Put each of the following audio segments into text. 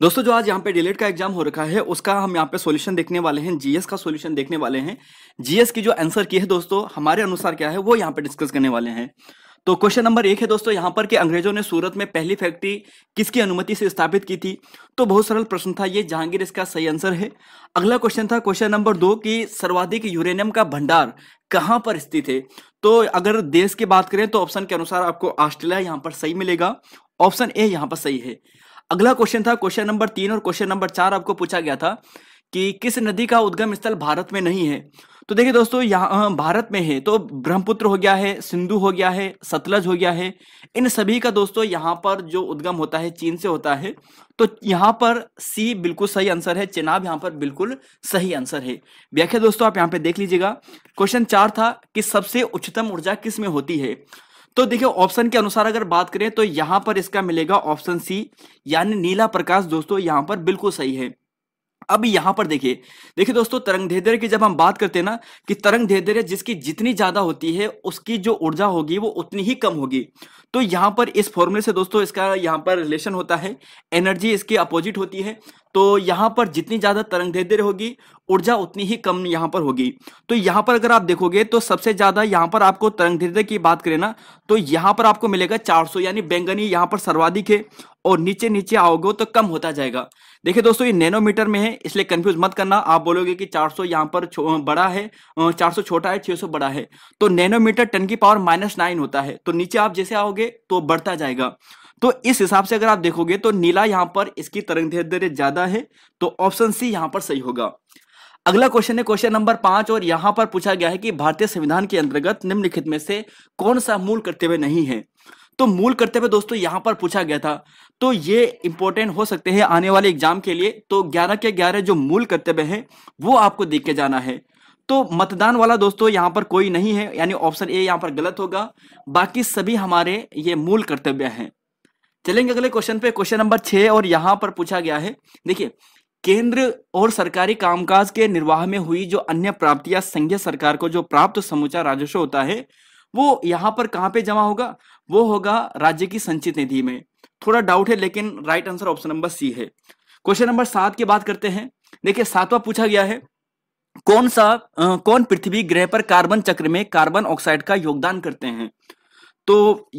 दोस्तों जो आज यहाँ पे डिलेट e का एग्जाम हो रखा है उसका हम यहाँ पे सॉल्यूशन देखने वाले हैं जीएस का सॉल्यूशन देखने वाले हैं जीएस की जो आंसर की है दोस्तों हमारे अनुसार क्या है वो यहाँ पे डिस्कस करने वाले हैं तो क्वेश्चन नंबर एक है दोस्तों यहाँ पर कि अंग्रेजों ने सूरत में पहली फैक्ट्री किसकी अनुमति से स्थापित की थी तो बहुत सरल प्रश्न था ये जहांगीर इसका सही आंसर है अगला क्वेश्चन था क्वेश्चन नंबर दो की सर्वाधिक यूरेनियम का भंडार कहाँ पर स्थित है तो अगर देश की बात करें तो ऑप्शन के अनुसार आपको ऑस्ट्रेलिया यहाँ पर सही मिलेगा ऑप्शन ए यहाँ पर सही है अगला क्वेश्चन था क्वेश्चन नंबर तीन और क्वेश्चन नंबर चार आपको पूछा गया था कि किस नदी का उद्गम स्थल भारत में नहीं है तो देखिए दोस्तों यहाँ भारत में है तो ब्रह्मपुत्र हो गया है सिंधु हो गया है सतलज हो गया है इन सभी का दोस्तों यहाँ पर जो उद्गम होता है चीन से होता है तो यहाँ पर सी बिल्कुल सही आंसर है चेनाब यहाँ पर बिल्कुल सही आंसर है व्याख्या दोस्तों आप यहाँ पे देख लीजिएगा क्वेश्चन चार था कि सबसे उच्चतम ऊर्जा किस में होती है तो देखिए ऑप्शन के अनुसार अगर बात करें तो यहां पर इसका मिलेगा ऑप्शन सी यानी नीला प्रकाश दोस्तों यहां पर बिल्कुल सही है अब यहां पर देखिए देखिए दोस्तों तरंग धेदर की जब हम बात करते हैं ना कि तरंग धेदर जिसकी जितनी ज्यादा होती है उसकी जो ऊर्जा होगी वो उतनी ही कम होगी तो यहां पर इस फॉर्मूले से दोस्तों इसका यहां पर रिलेशन होता है एनर्जी इसके अपोजिट होती है तो यहां पर जितनी ज्यादा तरंग धेदर होगी ऊर्जा उतनी ही कम यहां पर होगी तो यहाँ पर अगर आप देखोगे तो सबसे ज्यादा यहाँ पर आपको तरंग धेदर की बात करें ना तो यहां पर आपको मिलेगा चार यानी बैंगनी यहाँ पर सर्वाधिक है और नीचे नीचे आओगे तो कम होता जाएगा देखिए दोस्तों ये नैनोमीटर में है इसलिए कंफ्यूज मत करना आप बोलोगे कि 400 सौ यहाँ पर बड़ा है 400 छोटा है 600 बड़ा है तो नैनोमीटर टन की पावर माइनस नाइन होता है तो नीचे आप जैसे आओगे तो बढ़ता जाएगा तो इस हिसाब से अगर आप देखोगे तो नीला यहाँ पर इसकी तरंग ज्यादा है तो ऑप्शन सी यहाँ पर सही होगा अगला क्वेश्चन है क्वेश्चन नंबर पांच और यहां पर पूछा गया है कि भारतीय संविधान के अंतर्गत निम्नलिखित में से कौन सा मूल कर्तव्य नहीं है तो मूल कर्तव्य दोस्तों यहां पर पूछा गया था तो ये इंपॉर्टेंट हो सकते हैं आने वाले एग्जाम के लिए तो ग्यारह के ग्यारह जो मूल कर्तव्य है वो आपको देख के जाना है तो मतदान वाला दोस्तों यहां पर कोई नहीं है यानी ऑप्शन ए यहां पर गलत होगा बाकी सभी हमारे ये मूल कर्तव्य हैं चलेंगे अगले क्वेश्चन पे क्वेश्चन नंबर छह और यहां पर पूछा गया है देखिए केंद्र और सरकारी कामकाज के निर्वाह में हुई जो अन्य प्राप्तियां संघीय सरकार को जो प्राप्त समूचा राजस्व होता है वो यहां पर कहां पे जमा होगा वो होगा राज्य की संचित निधि में थोड़ा डाउट है लेकिन right answer option number C है क्वेश्चन नंबर सात की बात करते हैं देखिए सातवां पूछा गया है कौन सा आ, कौन पृथ्वी ग्रह पर कार्बन चक्र में कार्बन ऑक्साइड का योगदान करते हैं तो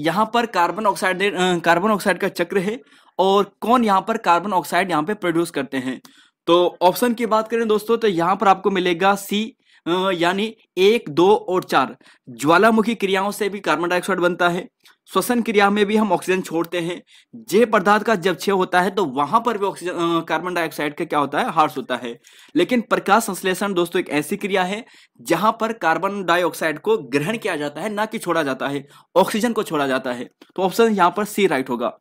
यहाँ पर कार्बन ऑक्साइड कार्बन ऑक्साइड का चक्र है और कौन यहाँ पर कार्बन ऑक्साइड यहाँ पे प्रोड्यूस करते हैं तो ऑप्शन की बात करें दोस्तों तो यहाँ पर आपको मिलेगा सी यानी एक दो और चार ज्वालामुखी क्रियाओं से भी कार्बन डाइऑक्साइड बनता है श्वसन क्रिया में भी हम ऑक्सीजन छोड़ते हैं जे पदार्थ का जब क्षय होता है तो वहां पर भी ऑक्सीजन कार्बन डाइऑक्साइड का क्या होता है हार्स होता है लेकिन प्रकाश संश्लेषण दोस्तों एक ऐसी क्रिया है जहां पर कार्बन डाइऑक्साइड को ग्रहण किया जाता है ना कि छोड़ा जाता है ऑक्सीजन को छोड़ा जाता है तो ऑप्शन यहाँ पर सी राइट होगा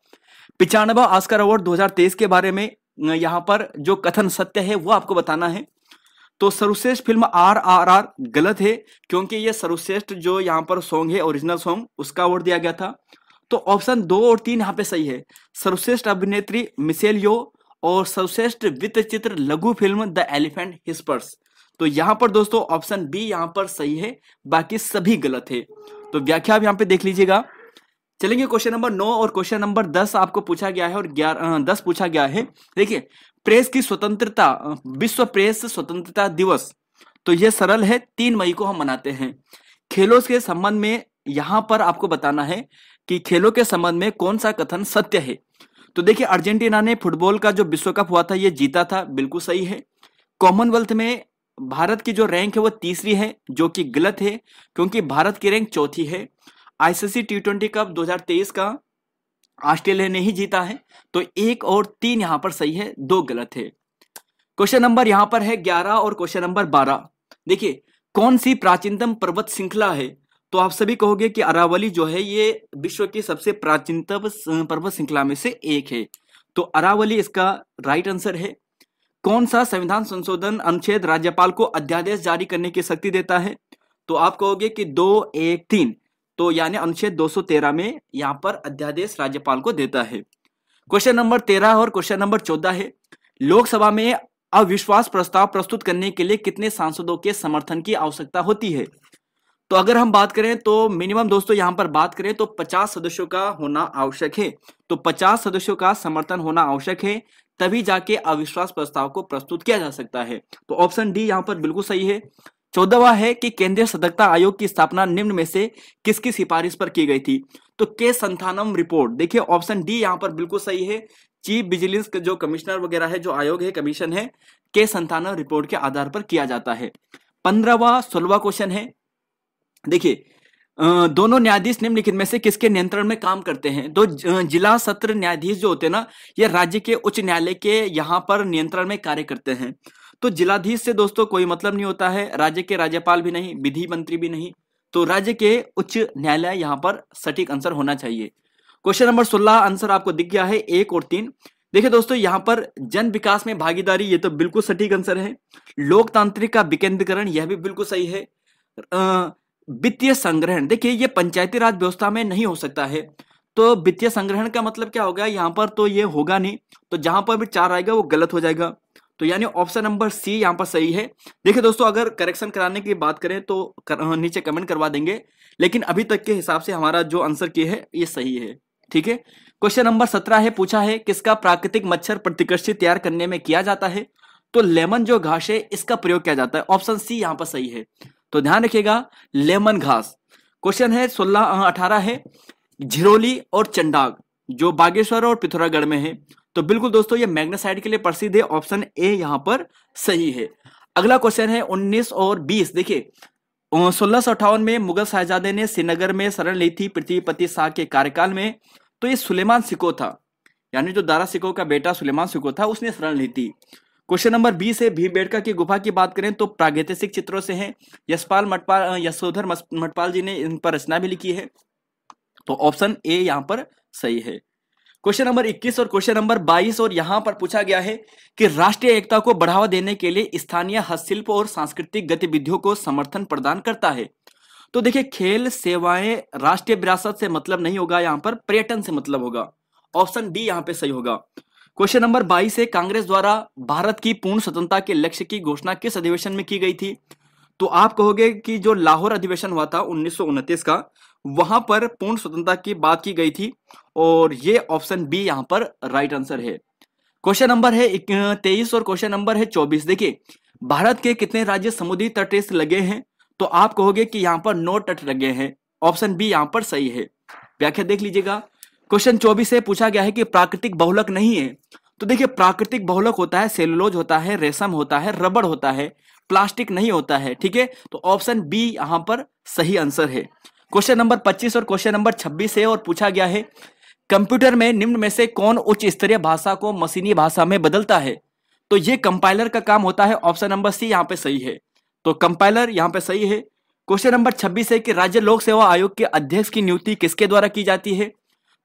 पिचानबा आस्कर अवार्ड दो के बारे में यहाँ पर जो कथन सत्य है वो आपको बताना है तो सर्वश्रेष्ठ फिल्म आर आर आर गलत है क्योंकि ये सर्वश्रेष्ठ जो यहाँ पर सॉन्ग है ओरिजिनल सॉन्ग उसका अवार्ड दिया गया था तो ऑप्शन दो और तीन यहाँ पे सही है सर्वश्रेष्ठ अभिनेत्री मिसेल यो और सर्वश्रेष्ठ वित्त चित्र लघु फिल्म द एलिफेंट हिस्पर्स तो यहाँ पर दोस्तों ऑप्शन बी यहाँ पर सही है बाकी सभी गलत है तो व्याख्या आप यहाँ पे देख लीजिएगा चलेंगे क्वेश्चन नंबर नौ और क्वेश्चन नंबर दस आपको पूछा गया है और ग्यारह दस पूछा गया है देखिए प्रेस की स्वतंत्रता विश्व प्रेस स्वतंत्रता दिवस तो यह सरल है तीन मई को हम मनाते हैं खेलों के संबंध में यहां पर आपको बताना है कि खेलों के संबंध में कौन सा कथन सत्य है तो देखिए अर्जेंटीना ने फुटबॉल का जो विश्व कप हुआ था ये जीता था बिल्कुल सही है कॉमनवेल्थ में भारत की जो रैंक है वो तीसरी है जो कि गलत है क्योंकि भारत की रैंक चौथी है आईसीसी टी ट्वेंटी कप 2023 का ऑस्ट्रेलिया ने ही जीता है तो एक और तीन यहां पर सही है दो गलत है क्वेश्चन नंबर यहाँ पर है ग्यारह और क्वेश्चन नंबर बारह देखिए कौन सी प्राचीनतम पर्वत श्रृंखला है तो आप सभी कहोगे कि अरावली जो है ये विश्व की सबसे प्राचीनतम पर्वत श्रृंखला में से एक है तो अरावली इसका राइट आंसर है कौन सा संविधान संशोधन अनुच्छेद राज्यपाल को अध्यादेश जारी करने की शक्ति देता है तो आप कहोगे कि दो एक तीन तो यानी अनुच्छेद 213 में यहाँ पर अध्यादेश राज्यपाल को देता है क्वेश्चन नंबर तेरह और क्वेश्चन नंबर चौदह है लोकसभा में अविश्वास प्रस्ताव प्रस्तुत करने के लिए कितने सांसदों के समर्थन की आवश्यकता होती है तो अगर हम बात करें तो मिनिमम दोस्तों यहाँ पर बात करें तो 50 सदस्यों का होना आवश्यक है तो 50 सदस्यों का समर्थन होना आवश्यक है तभी जाके अविश्वास प्रस्ताव को प्रस्तुत किया जा सकता है तो ऑप्शन डी यहाँ पर बिल्कुल सही है चौदहवा है कि केंद्रीय सतर्कता आयोग की स्थापना निम्न में से किसकी सिफारिश पर की गई थी तो के संथानम रिपोर्ट देखिए ऑप्शन डी यहाँ पर बिल्कुल सही है चीफ विजिलेंस जो कमिश्नर वगैरह है जो आयोग है कमीशन है के संथानम रिपोर्ट के आधार पर किया जाता है पंद्रहवा सोलवा क्वेश्चन है देखिए दोनों न्यायाधीश निम्नलिखित में से किसके नियंत्रण में काम करते हैं तो जिला सत्र न्यायाधीश जो होते हैं ना ये राज्य के उच्च न्यायालय के यहाँ पर नियंत्रण में कार्य करते हैं तो जिलाधीश से दोस्तों कोई मतलब नहीं होता है राज्य के राज्यपाल भी नहीं विधि मंत्री भी नहीं तो राज्य के उच्च न्यायालय यहाँ पर सटीक आंसर होना चाहिए क्वेश्चन नंबर सोलह आंसर आपको दिख गया है एक और तीन देखिए दोस्तों यहाँ पर जन विकास में भागीदारी ये तो बिल्कुल सटीक आंसर है लोकतांत्रिक का विकेंद्रीकरण यह भी बिल्कुल सही है वित्तीय संग्रहण देखिए ये पंचायती राज व्यवस्था में नहीं हो सकता है तो वित्तीय संग्रहण का मतलब क्या होगा यहाँ पर तो ये होगा नहीं तो जहां पर भी चार आएगा वो गलत हो जाएगा तो यानी ऑप्शन नंबर सी यहाँ पर सही है देखिए दोस्तों अगर करेक्शन कराने की बात करें तो कर, नीचे कमेंट करवा देंगे लेकिन अभी तक के हिसाब से हमारा जो आंसर किया है ये सही है ठीक है क्वेश्चन नंबर सत्रह है पूछा है किसका प्राकृतिक मच्छर प्रतिकृष्टि तैयार करने में किया जाता है तो लेमन जो घास है इसका प्रयोग किया जाता है ऑप्शन सी यहाँ पर सही है तो ध्यान रखिएगा लेमन घास क्वेश्चन है सोलह अठारह है झिरोली और चंडाग जो बागेश्वर और पिथौरागढ़ में है तो बिल्कुल दोस्तों ये मैग्नासाइड के लिए प्रसिद्ध है ऑप्शन ए यहाँ पर सही है अगला क्वेश्चन है 19 और 20 देखिए सोलह में मुगल शाहजादे ने श्रीनगर में शरण ली थी पृथ्वीपति शाह के कार्यकाल में तो ये सुलेमान सिको था यानी जो दारा सिको का बेटा सुलेमान सिको था उसने शरण ली थी क्वेश्चन नंबर बीस है भीमबेटका की गुफा की बात करें तो प्रागैतिहासिक चित्रों से है यशपाल मटपाल यशोधर मटपाल जी ने इन पर रचना भी लिखी है तो ऑप्शन ए यहाँ पर सही है क्वेश्चन नंबर 21 और क्वेश्चन नंबर 22 और यहां पर पूछा गया है कि राष्ट्रीय एकता को बढ़ावा देने के लिए स्थानीय हस्तशिल्प और सांस्कृतिक गतिविधियों को समर्थन प्रदान करता है तो देखिए खेल सेवाएं राष्ट्रीय विरासत से मतलब नहीं होगा यहाँ पर पर्यटन से मतलब होगा ऑप्शन डी यहाँ पे सही होगा क्वेश्चन नंबर 22 है कांग्रेस द्वारा भारत की पूर्ण स्वतंत्रता के लक्ष्य की घोषणा किस अधिवेशन में की गई थी तो आप कहोगे कि जो लाहौर अधिवेशन हुआ था उन्नीस का वहां पर पूर्ण स्वतंत्रता की बात की गई थी और ये ऑप्शन बी यहां पर राइट आंसर है क्वेश्चन नंबर है तेईस और क्वेश्चन नंबर है चौबीस देखिए भारत के कितने राज्य समुद्री तट से लगे हैं तो आप कहोगे कि यहां पर नौ तट लगे हैं ऑप्शन बी यहाँ पर सही है व्याख्या देख लीजिएगा क्वेश्चन चौबीस से पूछा गया है कि प्राकृतिक बहुलक नहीं है तो देखिए प्राकृतिक बहुलक होता है सेलुलोज होता है रेशम होता है रबड़ होता है प्लास्टिक नहीं होता है ठीक है तो ऑप्शन बी यहां पर सही आंसर है क्वेश्चन नंबर 25 और क्वेश्चन नंबर 26 है और पूछा गया है कंप्यूटर में निम्न में से कौन उच्च स्तरीय भाषा को मशीनी भाषा में बदलता है तो ये कंपाइलर का काम होता है ऑप्शन नंबर सी यहाँ पे सही है तो कंपाइलर यहाँ पे सही है क्वेश्चन नंबर 26 है कि राज्य लोक सेवा आयोग के अध्यक्ष की नियुक्ति किसके द्वारा की जाती है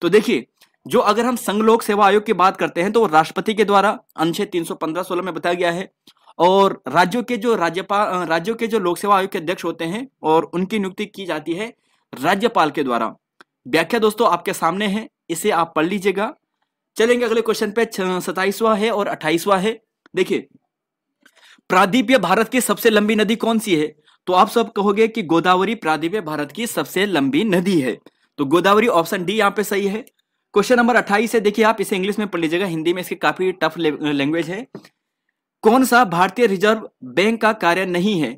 तो देखिए जो अगर हम संघ लोक सेवा आयोग की बात करते हैं तो राष्ट्रपति के द्वारा अनुच्छेद तीन सौ में बताया गया है और राज्यों के जो राज्यपाल राज्यों के जो लोक सेवा आयोग के अध्यक्ष होते हैं और उनकी नियुक्ति की जाती है राज्यपाल के द्वारा व्याख्या दोस्तों आपके सामने है इसे आप पढ़ लीजिएगा चलेंगे अगले क्वेश्चन पे सताइसवा है और अट्ठाईसवा है देखिए प्रादीप्य भारत की सबसे लंबी नदी कौन सी है तो आप सब कहोगे कि गोदावरी प्रादीप्य भारत की सबसे लंबी नदी है तो गोदावरी ऑप्शन डी यहाँ पे सही है क्वेश्चन नंबर अट्ठाईस है देखिए आप इसे इंग्लिश में पढ़ लीजिएगा हिंदी में इसकी काफी टफ लैंग्वेज है कौन सा भारतीय रिजर्व बैंक का कार्य नहीं है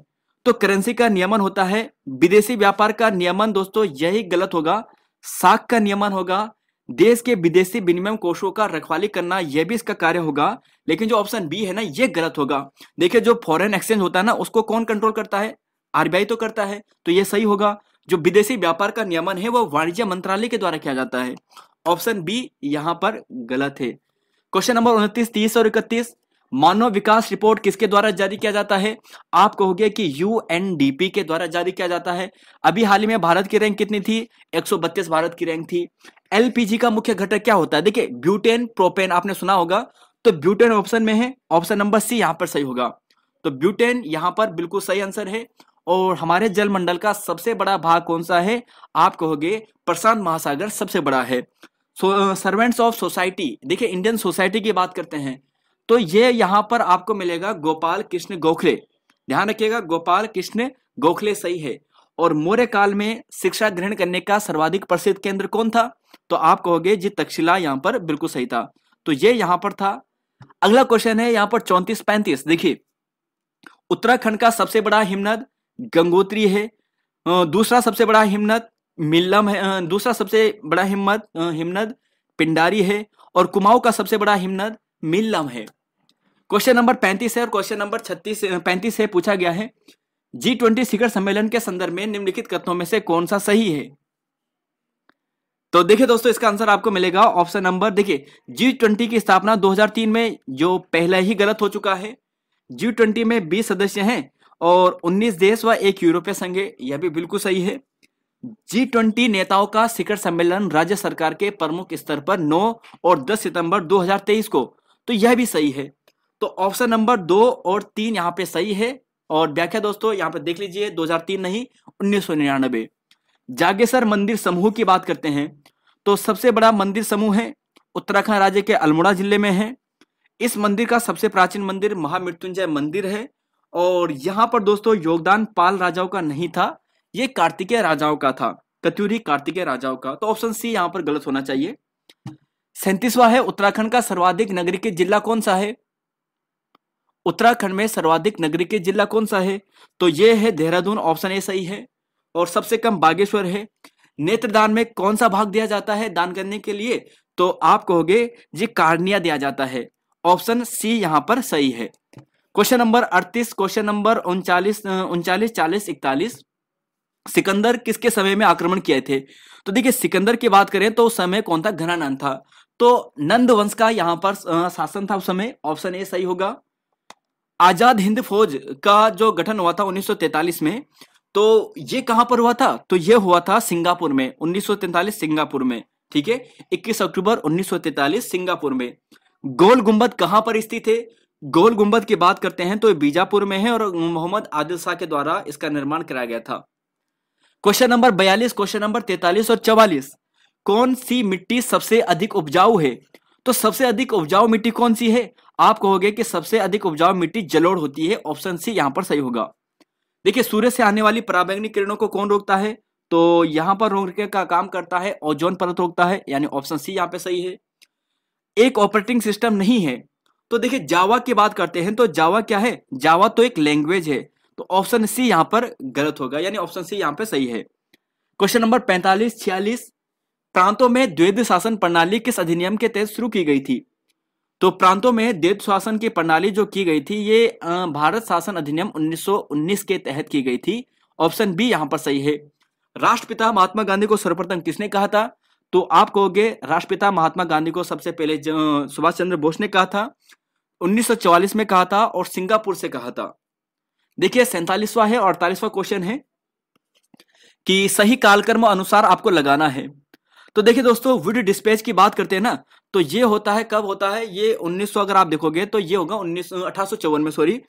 तो करेंसी का नियमन होता है विदेशी व्यापार का नियमन दोस्तों यही गलत होगा साख का नियमन होगा देश के विदेशी विनिमय कोषों का रखवाली करना यह भी इसका कार्य होगा लेकिन जो ऑप्शन बी है ना ये गलत होगा देखिए जो फॉरेन एक्सचेंज होता है ना उसको कौन कंट्रोल करता है आरबीआई तो करता है तो ये सही होगा जो विदेशी व्यापार का नियमन है वो वाणिज्य मंत्रालय के द्वारा किया जाता है ऑप्शन बी यहाँ पर गलत है क्वेश्चन नंबर उनतीस तीस और इकतीस मानव विकास रिपोर्ट किसके द्वारा जारी किया जाता है आप कहोगे कि यू के द्वारा जारी किया जाता है अभी हाल ही में भारत की रैंक कितनी थी एक भारत की रैंक थी एलपीजी का मुख्य घटक क्या होता है देखिए ब्यूटेन प्रोपेन आपने सुना होगा तो ब्यूटेन ऑप्शन में है ऑप्शन नंबर सी यहाँ पर सही होगा तो ब्यूटेन यहाँ पर बिल्कुल सही आंसर है और हमारे जल मंडल का सबसे बड़ा भाग कौन सा है आप कहोगे प्रशांत महासागर सबसे बड़ा है सर्वेंट्स ऑफ सोसाइटी देखिए इंडियन सोसाइटी की बात करते हैं तो ये यहाँ पर आपको मिलेगा गोपाल कृष्ण गोखले ध्यान रखिएगा गोपाल कृष्ण गोखले सही है और मौर्य काल में शिक्षा ग्रहण करने का सर्वाधिक प्रसिद्ध केंद्र कौन था तो आप कहोगे जी तक्षशिला यहाँ पर बिल्कुल सही था तो ये यहाँ पर था अगला क्वेश्चन है यहाँ पर चौंतीस पैंतीस देखिए उत्तराखंड का सबसे बड़ा हिमनद गंगोत्री है दूसरा सबसे बड़ा हिमनद मिल्लम है दूसरा सबसे बड़ा हिम्मत हिमनद पिंडारी है और कुमाऊं का सबसे बड़ा हिमनद मिल्लम है क्वेश्चन नंबर पैंतीस है और क्वेश्चन नंबर छत्तीस पैंतीस से पूछा गया है जी ट्वेंटी शिखर सम्मेलन के संदर्भ में निम्नलिखित कथनों में से कौन सा सही है तो देखिए दोस्तों इसका आंसर आपको मिलेगा ऑप्शन नंबर देखिए जी ट्वेंटी की स्थापना 2003 में जो पहले ही गलत हो चुका है जी ट्वेंटी में 20 सदस्य हैं और 19 देश व एक यूरोपीय संघ है यह भी बिल्कुल सही है जी ट्वेंटी नेताओं का शिखर सम्मेलन राज्य सरकार के प्रमुख स्तर पर 9 और 10 सितंबर 2023 को तो यह भी सही है तो ऑप्शन नंबर दो और तीन यहाँ पे सही है और व्याख्या दोस्तों यहाँ पे देख लीजिए 2003 नहीं उन्नीस सौ निन्यानबे जागेसर मंदिर समूह की बात करते हैं तो सबसे बड़ा मंदिर समूह है उत्तराखंड राज्य के अल्मोड़ा जिले में है इस मंदिर का सबसे प्राचीन मंदिर महामृत्युंजय मंदिर है और यहाँ पर दोस्तों योगदान पाल राजाओं का नहीं था ये कार्तिकेय राजाओं का था कत्यूरी कार्तिकेय राजाओं का तो ऑप्शन सी यहाँ पर गलत होना चाहिए सैंतीसवा है उत्तराखंड का सर्वाधिक नगरी के जिला कौन सा है उत्तराखंड में सर्वाधिक नगरी के जिला कौन सा है तो ये है देहरादून ऑप्शन ए सही है और सबसे कम बागेश्वर है नेत्रदान में कौन सा भाग दिया जाता है दान करने के लिए तो आप कहोगे जी कार्निया दिया जाता है ऑप्शन सी यहाँ पर सही है क्वेश्चन नंबर अड़तीस क्वेश्चन नंबर उनचालीस उनचालीस चालीस इकतालीस सिकंदर किसके समय में आक्रमण किए थे तो देखिए सिकंदर की बात करें तो उस समय कौन था घना था तो नंद वंश का यहाँ पर शासन था उस समय ऑप्शन ए सही होगा आजाद हिंद फौज का जो गठन हुआ था 1943 में तो ये कहां पर हुआ था तो ये हुआ था सिंगापुर में 1943 सिंगापुर में ठीक है 21 अक्टूबर 1943 सिंगापुर में गोल गुंबद कहां पर स्थित है गोल गुंबद की बात करते हैं तो बीजापुर में है और मोहम्मद आदिल शाह के द्वारा इसका निर्माण कराया गया था क्वेश्चन नंबर बयालीस क्वेश्चन नंबर तैतालीस और चवालीस कौन सी मिट्टी सबसे अधिक उपजाऊ है तो सबसे अधिक उपजाऊ मिट्टी कौन सी है आप कहोगे कि सबसे अधिक उपजाऊ मिट्टी जलोड़ होती है ऑप्शन सी यहाँ पर सही होगा देखिए सूर्य से आने वाली पराबैंगनी किरणों को कौन रोकता है तो यहाँ पर रोकने का काम करता है ओजोन परत रोकता है यानी ऑप्शन सी यहाँ पे सही है एक ऑपरेटिंग सिस्टम नहीं है तो देखिए जावा की बात करते हैं तो जावा क्या है जावा तो एक लैंग्वेज है तो ऑप्शन सी यहाँ पर गलत होगा यानी ऑप्शन सी यहाँ पे सही है क्वेश्चन नंबर पैंतालीस छियालीस प्रांतों में द्वैध शासन प्रणाली किस अधिनियम के तहत शुरू की गई थी तो प्रांतों में देश शासन की प्रणाली जो की गई थी ये भारत शासन अधिनियम 1919 के तहत की गई थी ऑप्शन बी यहाँ पर सही है राष्ट्रपिता महात्मा गांधी को सर्वप्रथम किसने कहा था तो आप कहोगे राष्ट्रपिता महात्मा गांधी को सबसे पहले सुभाष चंद्र बोस ने कहा था 1944 में कहा था और सिंगापुर से कहा था देखिए सैंतालीसवा है और अड़तालीसवा क्वेश्चन है कि सही कालक्रम अनुसार आपको लगाना है तो देखिए दोस्तों विड डिस्पैच की बात करते हैं ना तो ये होता है कब होता है ये 1900 अगर आप देखोगे तो ये होगा उन्नीस अठारह में सॉरी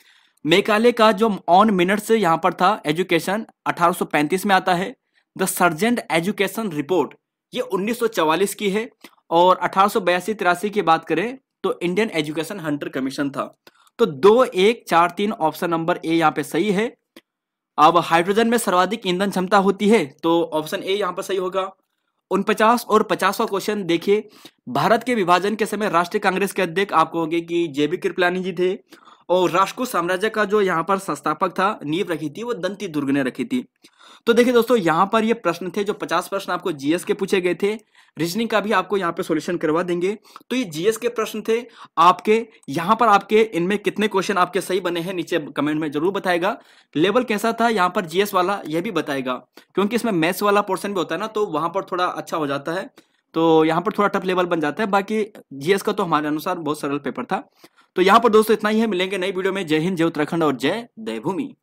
मेकाले का जो ऑन से यहाँ पर था एजुकेशन 1835 में आता है द सर्जेंट एजुकेशन रिपोर्ट ये 1944 की है और अठारह बयासी तिरासी की बात करें तो इंडियन एजुकेशन हंटर कमीशन था तो दो एक चार तीन ऑप्शन नंबर ए यहाँ पे सही है अब हाइड्रोजन में सर्वाधिक ईंधन क्षमता होती है तो ऑप्शन ए यहाँ पर सही होगा उनपचास और पचासवा क्वेश्चन देखिए भारत के विभाजन के समय राष्ट्रीय कांग्रेस के अध्यक्ष आपको होंगे कि जेबी कृपलानी जी थे और राष्ट्रकूट साम्राज्य का जो यहाँ पर संस्थापक था नींव रखी थी वो दंती दुर्ग ने रखी थी तो देखिए दोस्तों यहाँ पर ये प्रश्न थे जो 50 प्रश्न आपको जीएस के पूछे गए थे रीजनिंग का भी आपको यहाँ पे सॉल्यूशन करवा देंगे तो ये जीएस के प्रश्न थे आपके यहाँ पर आपके इनमें कितने क्वेश्चन आपके सही बने हैं नीचे कमेंट में जरूर बताएगा लेवल कैसा था यहाँ पर जीएस वाला यह भी बताएगा क्योंकि इसमें मैथ्स वाला पोर्सन भी होता है ना तो वहां पर थोड़ा अच्छा हो जाता है तो यहाँ पर थोड़ा टफ लेवल बन जाता है बाकी जीएस का तो हमारे अनुसार बहुत सरल पेपर था तो यहाँ पर दोस्तों इतना ही है मिलेंगे नई वीडियो में जय हिंद जय उत्तराखंड और जय देवभूमि